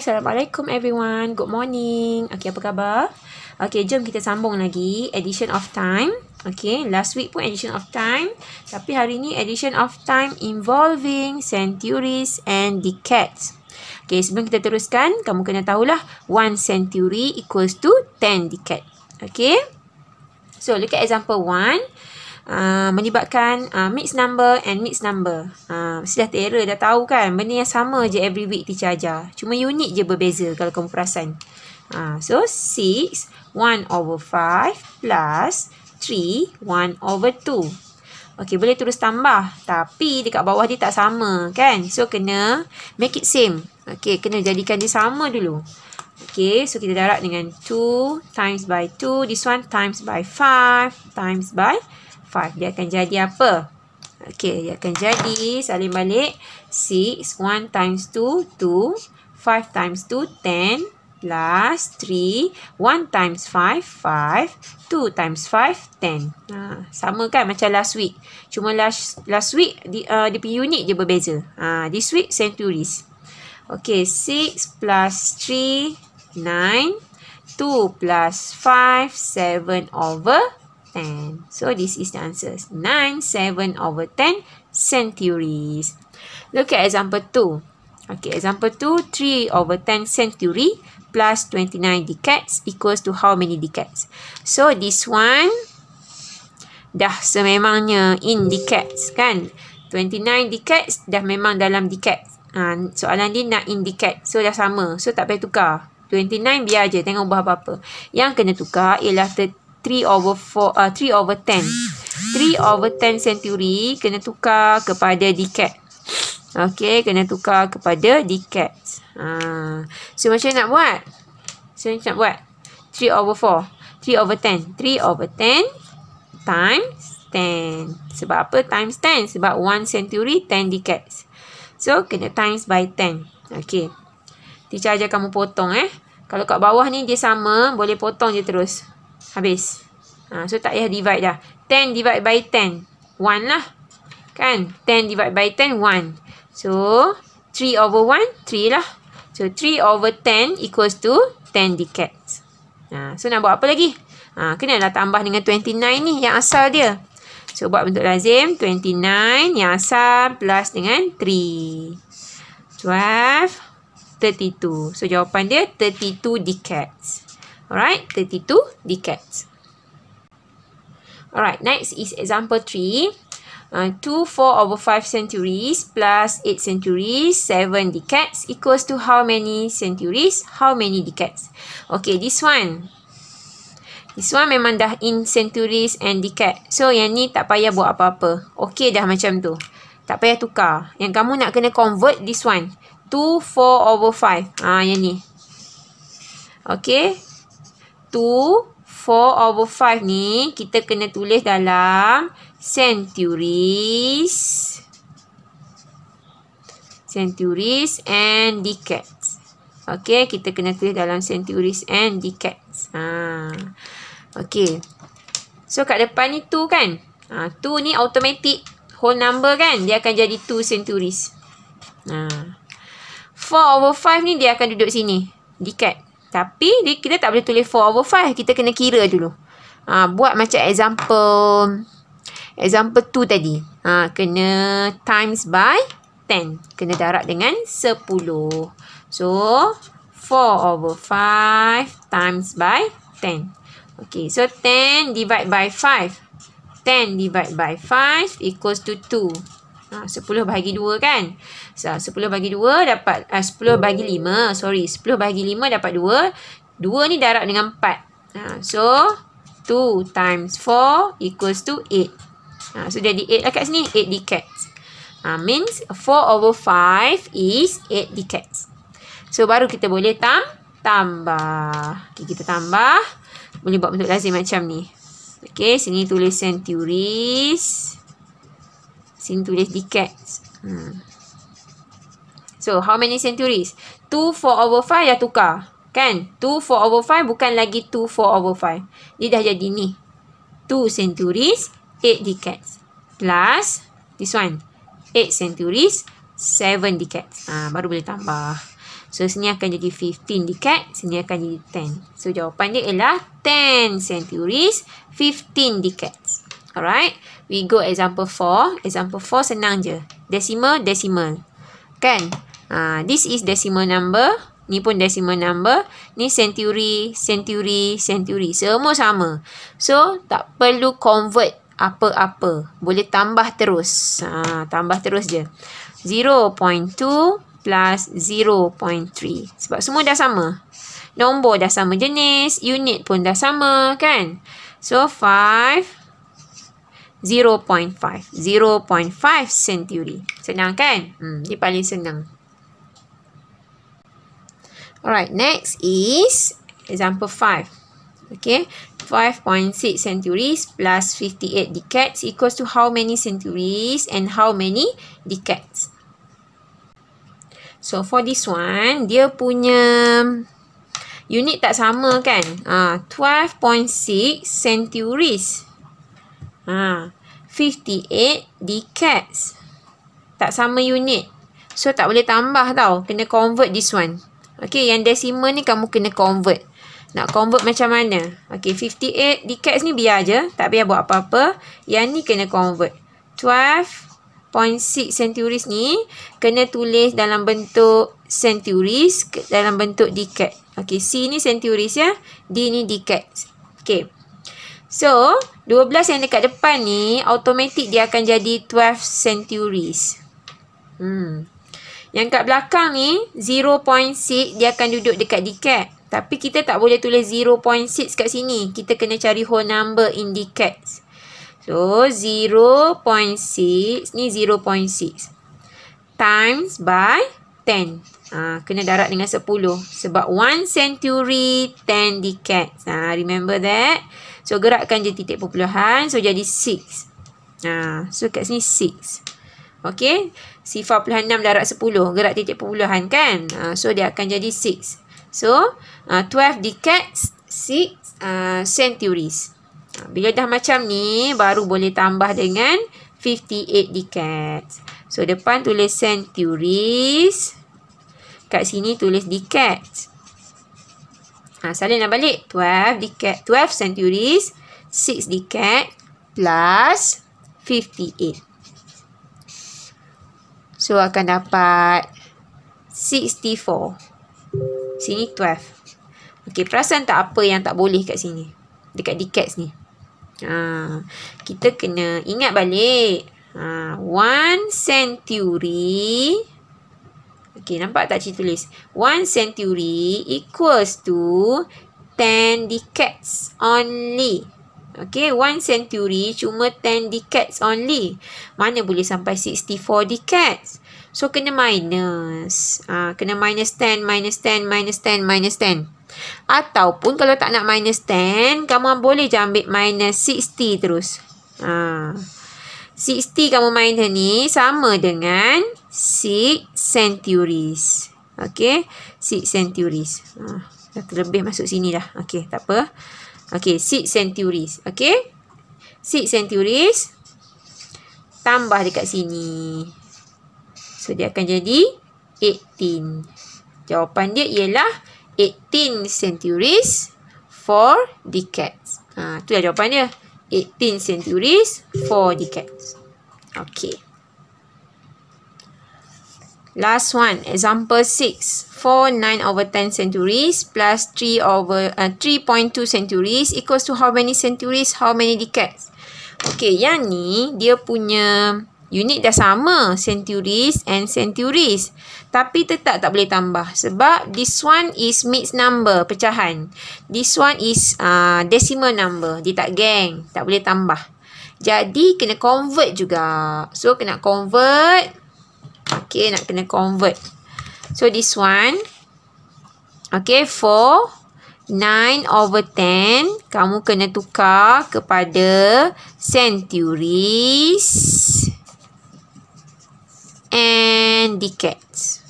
Assalamualaikum everyone. Good morning. Okay, apa khabar? Okay, jom kita sambung lagi. Edition of time. Okay, last week pun edition of time. Tapi hari ni edition of time involving centuries and decades. Okay, sebelum kita teruskan, kamu kena tahulah 1 century equals to 10 decades. Okay? So, look at example 1 uh, ah, menyebabkan uh, ah, mixed number and mixed number. Uh, Mestilah terror dah tahu kan. Benda yang sama je every week teacher ajar. Cuma unit je berbeza kalau kamu perasan. Uh, so 6, 1 over 5 plus 3, 1 over 2. okay boleh terus tambah. Tapi dekat bawah dia tak sama, kan? So, kena make it same. okay kena jadikan dia sama dulu. okay so kita darab dengan 2 times by 2. This one times by 5 times by 5. Dia akan jadi apa? Okey, dia akan jadi salin balik 6 1 times 2 2 5 times 2 10 plus 3 1 times 5 5 2 times 5 10. Ha, sama kan macam last week. Cuma last last week uh, dia uh, di punya unit je berbeza. Ha, this week centuries. Okey, 6 plus 3 9 2 plus 5, 7 over 5. 10. So this is the answer. 9, 7 over 10 centuries. Look at example 2. Okay, example 2, 3 over 10 century plus 29 decades equals to how many decades? So this one dah sememangnya in decades kan? 29 decades dah memang dalam decades. Ha, soalan ni nak in decades. So dah sama. So tak payah tukar. 29 biar je. Tengok ubah apa-apa. Yang kena tukar ialah 30. 3 over 4 uh, 3 over 10 3 over 10 century kena tukar kepada decad Okay, kena tukar kepada decad uh, ah, so macam nak buat so macam nak buat 3 over 4 3 over 10 3 over 10 times 10 sebab apa times 10 sebab 1 century 10 decades so kena times by 10 Okay. teacher ajar kamu potong eh kalau kat bawah ni dia sama boleh potong je terus Habis. Ha, so tak payah divide dah. 10 divide by 10. 1 lah. Kan? 10 divide by 10, 1. So, 3 over 1, 3 lah. So, 3 over 10 equals to 10 decades. Ha, so, nak buat apa lagi? Ha, kenalah tambah dengan 29 ni yang asal dia. So, buat bentuk lazim. 29 yang asal plus dengan 3. 12, 32. So, jawapan dia 32 decades. Alright, 32 decades. Alright, next is example 3. Uh, 2, 4 over 5 centuries plus 8 centuries, 7 decades equals to how many centuries, how many decades. Okay, this one. This one memang dah in centuries and decades. So, yang ni tak payah buat apa-apa. Okay dah macam tu. Tak payah tukar. Yang kamu nak kena convert this one. 2, 4 over 5. Ah, yang ni. Okay. 2 4 over 5 ni kita kena tulis dalam centuries centuries and decades. Okey, kita kena tulis dalam centuries and decades. Ha. Okey. So kat depan ni tu kan? Ha, tu ni automatic whole number kan? Dia akan jadi 2 centuries. Ha. 4 over 5 ni dia akan duduk sini. Decades. Tapi dia, kita tak boleh tulis 4 over 5. Kita kena kira dulu. Ha, buat macam example. Example 2 tadi. Ha, kena times by 10. Kena darab dengan 10. So, 4 over 5 times by 10. Okay, so 10 divide by 5. 10 divide by 5 equals to 2. 10 bahagi 2 kan. So, 10 bahagi 2 dapat, uh, 10 bahagi 5, sorry. 10 bahagi 5 dapat 2. 2 ni darab dengan 4. Ha, ah, so, 2 times 4 equals to 8. Ha, ah, so, jadi 8 lah kat sini. 8 decats. Ha, means, 4 over 5 is 8 decats. So, baru kita boleh tam tambah. Okay, kita tambah. Boleh buat bentuk lazim macam ni. Okay, sini tulis centuries Teoris. Sini tulis decades. Hmm. So, how many centuries? 2, 4 over 5 dah tukar. Kan? 2, 4 over 5 bukan lagi 2, 4 over 5. Dia dah jadi ni. 2 centuries, 8 decades. Plus, this one. 8 centuries, 7 decades. Ha, baru boleh tambah. So, sini akan jadi 15 decades. Sini akan jadi 10. So, jawapan dia ialah 10 centuries, 15 decades. Alright. We go example 4. Example 4 senang je. Decimal, decimal. Kan? Uh, this is decimal number. Ni pun decimal number. Ni century, century, century. Semua sama. So, tak perlu convert apa-apa. Boleh tambah terus. Ha, tambah terus je. 0.2 plus 0.3. Sebab semua dah sama. Nombor dah sama jenis. Unit pun dah sama. Kan? So, 5 0.5. 0.5 centuri. Senang kan? Hmm, ini paling senang. Alright, next is example 5. Okay, 5.6 centuries plus 58 decades equals to how many centuries and how many decades? So, for this one, dia punya unit tak sama kan? Ah, 12.6 centuries. Ha, 58 decades. Tak sama unit. So, tak boleh tambah tau. Kena convert this one. Okay, yang decimal ni kamu kena convert. Nak convert macam mana? Okay, 58 decades ni biar je. Tak payah buat apa-apa. Yang ni kena convert. 12.6 centuries ni kena tulis dalam bentuk centuries dalam bentuk decade. Okay, C ni centuries ya. D ni decades. Okay. So, 12 yang dekat depan ni, automatik dia akan jadi 12 centuries. Hmm. Yang kat belakang ni, 0.6 dia akan duduk dekat decad. Tapi kita tak boleh tulis 0.6 kat sini. Kita kena cari whole number in decads. So, 0.6 ni 0.6. Times by 10. Ha, kena darat dengan 10. Sebab 1 century 10 decads. Ha, remember that? So gerakkan je titik perpuluhan. So jadi 6. Ha, so kat sini 6. Okay. Sifar perpuluhan 6 darab 10. Gerak titik perpuluhan kan. Ha, so dia akan jadi 6. So uh, 12 decades 6 uh, centuries. Ha, bila dah macam ni baru boleh tambah dengan 58 decades. So depan tulis centuries. Kat sini tulis decades. Ha, salinlah balik. 12 dekad, 12 centuries, 6 dekad plus 58. So, akan dapat 64. Sini 12. okey perasan tak apa yang tak boleh kat sini? Dekat decades ni. Ha, kita kena ingat balik. Ha, one century Okey nampak tak cik tulis? One century equals to 10 decades only. Okey one century cuma 10 decades only. Mana boleh sampai 64 decades? So, kena minus. Ha, kena minus 10, minus 10, minus 10, minus 10. Ataupun kalau tak nak minus 10, kamu boleh je ambil minus 60 terus. Ha. Ah, 60 kamu main ni sama dengan six centuries. Okay. Six centuries. Ha, dah terlebih masuk sini dah. Okay. Tak apa. Okay. Six centuries. Okay. Six centuries. Tambah dekat sini. So, dia akan jadi 18. Jawapan dia ialah 18 centuries for decades. Ha, itu dah jawapan dia. 18 centuries for decades. Okay. Last one, example 6. 4, 9 over 10 centuries plus 3 over uh, 3.2 centuries equals to how many centuries, how many decades? Okay, yang ni dia punya unit dah sama, centuries and centuries. Tapi tetap tak boleh tambah sebab this one is mixed number, pecahan. This one is uh, decimal number, dia tak geng, tak boleh tambah. Jadi, kena convert juga. So, kena convert. Okay, nak kena convert. So, this one. Okay, 4. 9 over 10. Kamu kena tukar kepada centuries. And decades.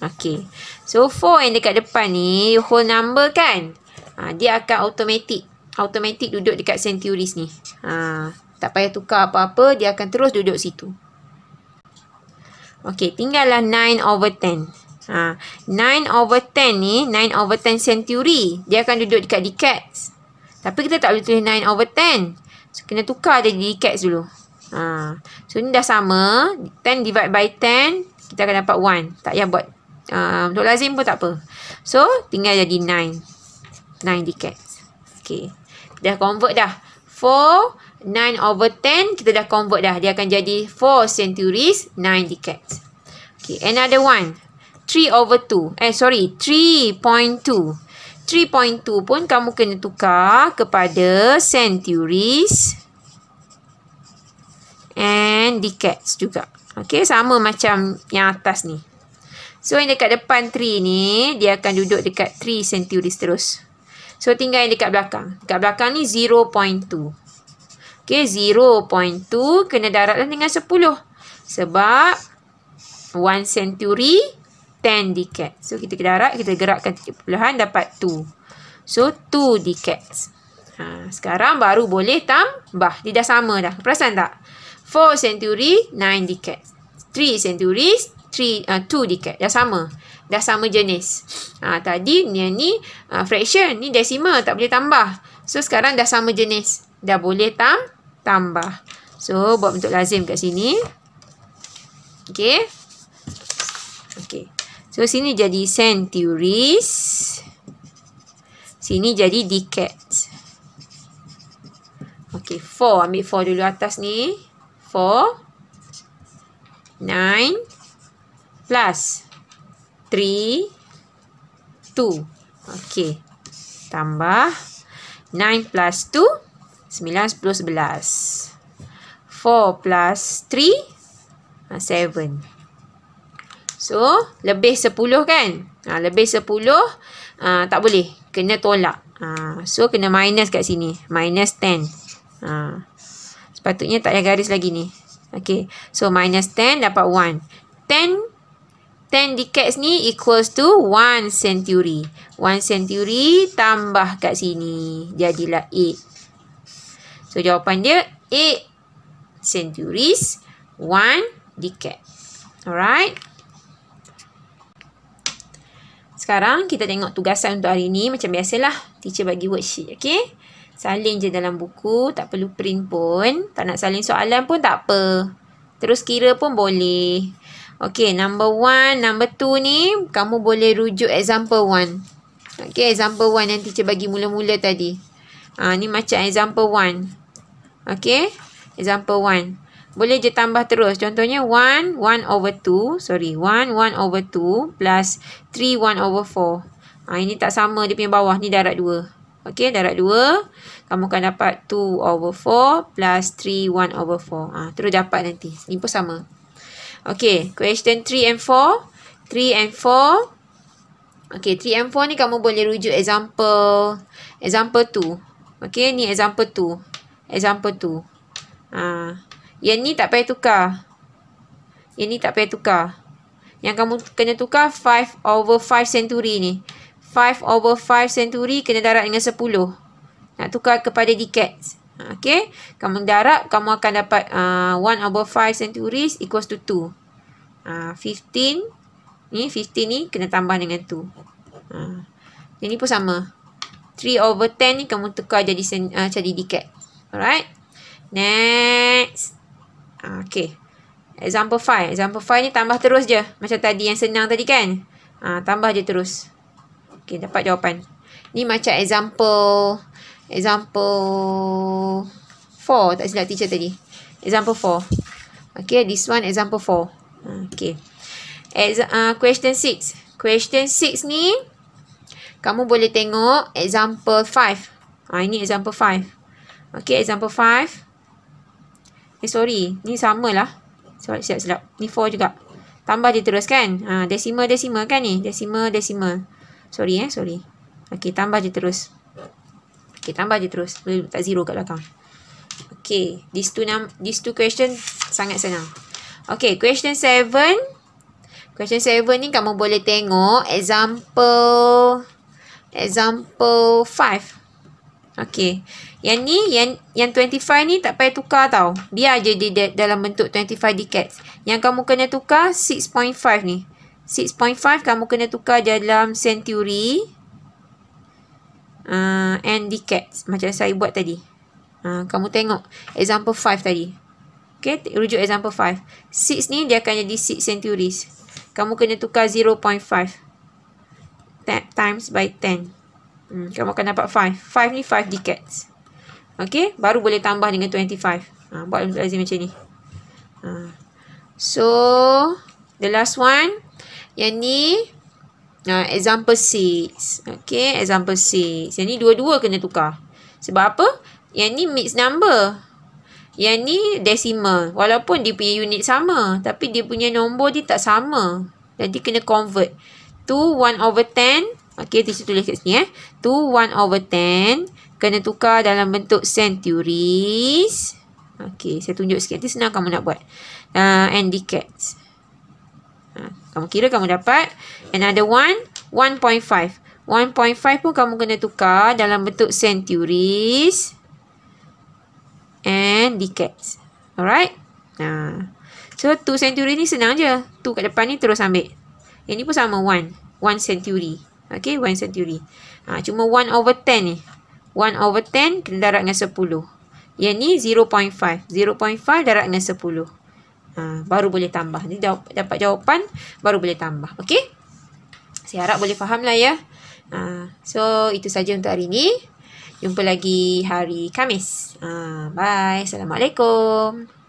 Okay. So, 4 yang dekat depan ni, whole number kan? Ha, dia akan automatic. Automatic duduk dekat centuries ni. Ha, tak payah tukar apa-apa, dia akan terus duduk situ. Okey, tinggallah 9 over 10. Ha, 9 over 10 ni, 9 over 10 century. Dia akan duduk dekat decades. Tapi kita tak boleh tulis 9 over 10. So, kena tukar di decades dulu. Ha, so, ni dah sama. 10 divide by 10, kita akan dapat 1. Tak payah buat. Uh, ha, untuk lazim pun tak apa. So, tinggal jadi 9. 9 decades. Okey, Dah convert dah. 4 9 over 10, kita dah convert dah. Dia akan jadi 4 centuries, 9 decades. Okay, another one. 3 over 2. Eh, sorry. 3.2. 3.2 pun kamu kena tukar kepada centuries and decades juga. Okay, sama macam yang atas ni. So, yang dekat depan 3 ni, dia akan duduk dekat 3 centuries terus. So, tinggal yang dekat belakang. Dekat belakang ni 0.2. Okay, 0.2 kena daratlah dengan 10. Sebab 1 century 10 decades. So, kita darat, kita gerakkan 30-an dapat 2. So, 2 decades. Ha, sekarang baru boleh tambah. Dia dah sama dah. Perasan tak? 4 century 9 decades. 3 centuries 3, uh, 2 decades. Dah sama. Dah sama jenis. Ha, tadi ni, ni uh, fraction. Ni decimal. Tak boleh tambah. So, sekarang dah sama jenis. Dah boleh tambah tambah. So, buat bentuk lazim kat sini. Okay. Okay. So, sini jadi centuries. Sini jadi decades. Okay, four. Ambil four dulu atas ni. Four. Nine. Plus. Three. Two. Okay. Tambah. Nine plus two. 9, 10, 11. 4 plus 3, 7. Ah, so, lebih 10 kan? Ha, lebih 10, ha, ah, tak boleh. Kena tolak. Ha, so, kena minus kat sini. Minus 10. Ha, sepatutnya tak ada garis lagi ni. Okay. So, minus 10 dapat 1. 10, 10 decades ni equals to 1 century. 1 century tambah kat sini. Jadilah 8. So jawapan dia 8 centuries, 1 decade. Alright. Sekarang kita tengok tugasan untuk hari ni macam biasalah. Teacher bagi worksheet, okey? Salin je dalam buku, tak perlu print pun. Tak nak salin soalan pun tak apa. Terus kira pun boleh. Okey, number one, number two ni kamu boleh rujuk example one. Okay, example one yang teacher bagi mula-mula tadi. Ha, ni macam example one. Okay. Example 1. Boleh je tambah terus. Contohnya 1, 1 over 2. Sorry. 1, 1 over 2 plus 3, 1 over 4. Ha, ini tak sama dia punya bawah. Ni darat 2. Okay. Darat 2. Kamu akan dapat 2 over 4 plus 3, 1 over 4. Ha, terus dapat nanti. Ni pun sama. Okay. Question 3 and 4. 3 and 4. Okay, 3 and 4 ni kamu boleh rujuk example example 2. Okay, ni example Example tu. Ha. Yang ni tak payah tukar. Yang ni tak payah tukar. Yang kamu kena tukar 5 over 5 century ni. 5 over 5 century kena darat dengan 10. Nak tukar kepada decades. Ha, okay. Kamu darat, kamu akan dapat uh, ha, 1 over 5 centuries equals to 2. Uh, 15 ni 15 ni kena tambah dengan 2. Uh, ha. yang ni pun sama. 3 over 10 ni kamu tukar jadi uh, jadi decade. Alright. Next. Okay. Example 5. Example 5 ni tambah terus je. Macam tadi yang senang tadi kan. Ha, tambah je terus. Okay. Dapat jawapan. Ni macam example. Example 4. Tak silap teacher tadi. Example 4. Okay. This one example 4. Okay. As, uh, ah, question 6. Question 6 ni. Kamu boleh tengok example 5. Ha, ah, ini example 5. Okay, example 5. Eh, sorry. Ni sama lah. Siap, silap. Ni 4 juga. Tambah dia terus kan? Ha, decimal, decimal kan ni? Decimal, decimal. Sorry eh, sorry. Okay, tambah je terus. Okay, tambah je terus. Boleh letak 0 kat belakang. Okay, these two, num these two question sangat senang. Okay, question 7. Question 7 ni kamu boleh tengok example example 5. Okay. Yang ni, yang yang 25 ni tak payah tukar tau. Biar je di dia dalam bentuk 25 decades. Yang kamu kena tukar 6.5 ni. 6.5 kamu kena tukar dalam century uh, and decades. Macam saya buat tadi. Uh, kamu tengok example 5 tadi. Okay, rujuk example 5. 6 ni dia akan jadi 6 centuries. Kamu kena tukar 0.5 times by 10. Hmm, kamu akan dapat 5. 5 ni 5 decades. Okay, baru boleh tambah dengan 25. Ha, buat lazim macam ni. Ha. So, the last one. Yang ni, uh, example 6. okay, example 6. Yang ni dua-dua kena tukar. Sebab apa? Yang ni mixed number. Yang ni decimal. Walaupun dia punya unit sama. Tapi dia punya nombor dia tak sama. Jadi kena convert. 2, 1 over 10. Okay, tulis kat sini eh. 2, 1 over 10 kena tukar dalam bentuk centuries. Okey, saya tunjuk sikit. Nanti senang kamu nak buat. Uh, and decades. Uh, kamu kira kamu dapat. Another one, 1.5. 1.5 pun kamu kena tukar dalam bentuk centuries. And decades. Alright. Nah, uh, So, 2 centuries ni senang je. 2 kat depan ni terus ambil. Ini pun sama one, one century. Okay, one century. Ha, cuma 1 over 10 ni. 1 over 10 kena darab dengan 10. Yang ni 0.5. 0.5 darab dengan 10. Ha, baru boleh tambah. Ni jawab, dapat jawapan, baru boleh tambah. Okay? Saya harap boleh faham lah ya. Ha, so, itu saja untuk hari ni. Jumpa lagi hari Kamis. Ha, bye. Assalamualaikum.